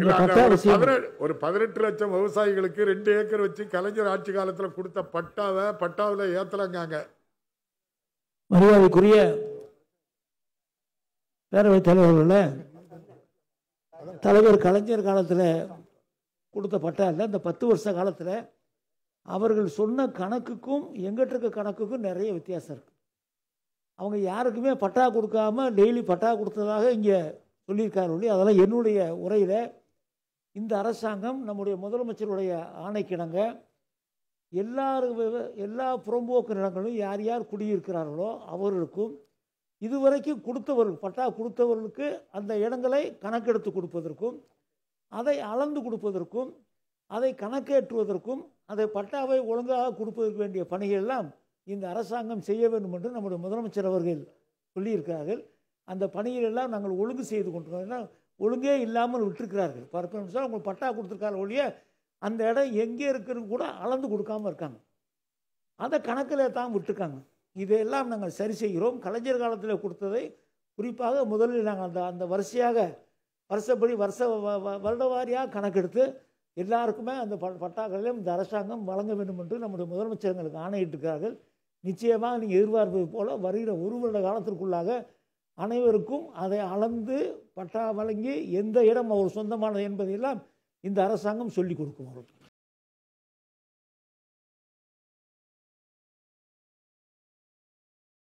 ஒரு பதினெட்டு லட்சம் விவசாயிகளுக்கு ரெண்டு ஏக்கர் வச்சு கலைஞர் ஆட்சி காலத்தில் கொடுத்த பட்டாவை பட்டாவில் ஏத்தலங்காங்க மரியாதைக்குரிய பேரவைத் தலைவர்கள் தலைவர் கலைஞர் காலத்தில் கொடுத்த பட்டா இல்லை இந்த பத்து வருஷ காலத்தில் அவர்கள் சொன்ன கணக்குக்கும் எங்கிட்ட இருக்க கணக்குக்கும் நிறைய வித்தியாசம் இருக்குது அவங்க யாருக்குமே பட்டா கொடுக்காம டெய்லி பட்டா கொடுத்ததாக இங்கே சொல்லியிருக்காரு அதெல்லாம் என்னுடைய உரையில் இந்த அரசாங்கம் நம்முடைய முதலமைச்சருடைய ஆணைக்கிடங்க எல்லாரு எல்லா புறம்போக்கு நிலங்களும் யார் யார் குடியிருக்கிறார்களோ அவர்களுக்கும் இதுவரைக்கும் கொடுத்தவர்கள் பட்டா கொடுத்தவர்களுக்கு அந்த இடங்களை கணக்கெடுத்து கொடுப்பதற்கும் அதை அளந்து கொடுப்பதற்கும் அதை கணக்கேற்றுவதற்கும் அதை பட்டாவை ஒழுங்காக கொடுப்பதற்கு வேண்டிய பணிகளெல்லாம் இந்த அரசாங்கம் செய்ய வேண்டும் என்று நம்முடைய முதலமைச்சர் அவர்கள் சொல்லியிருக்கிறார்கள் அந்த பணிகளெல்லாம் நாங்கள் ஒழுங்கு செய்து ஏன்னா ஒழுங்கே இல்லாமல் விட்டுருக்கிறார்கள் பர்மிஷன் அவங்களுக்கு பட்டா கொடுத்துருக்காரு ஒழிய அந்த இடம் எங்கே இருக்குன்னு கூட அளந்து கொடுக்காமல் இருக்காங்க அதை கணக்கில் தான் விட்டுருக்காங்க இதையெல்லாம் நாங்கள் சரி செய்கிறோம் கலைஞர் காலத்தில் கொடுத்ததை குறிப்பாக முதலில் நாங்கள் அந்த அந்த வரிசையாக வருஷப்படி வருஷ வருட வாரியாக கணக்கெடுத்து எல்லாருக்குமே அந்த ப பட்டாக்களையும் இந்த அரசாங்கம் வழங்க வேண்டும் என்று நம்முடைய முதலமைச்சர் எங்களுக்கு ஆணையிட்டிருக்கிறார்கள் நிச்சயமாக நீங்கள் எதிர்பார்ப்பது போல் வருகிற ஒரு வருட காலத்திற்குள்ளாக அனைவருக்கும் அதை அளந்து பட்டா வழங்கி எந்த இடம் அவர் சொந்தமானது என்பதையெல்லாம் இந்த அரசாங்கம் சொல்லிக் கொடுக்கும் அவருக்கு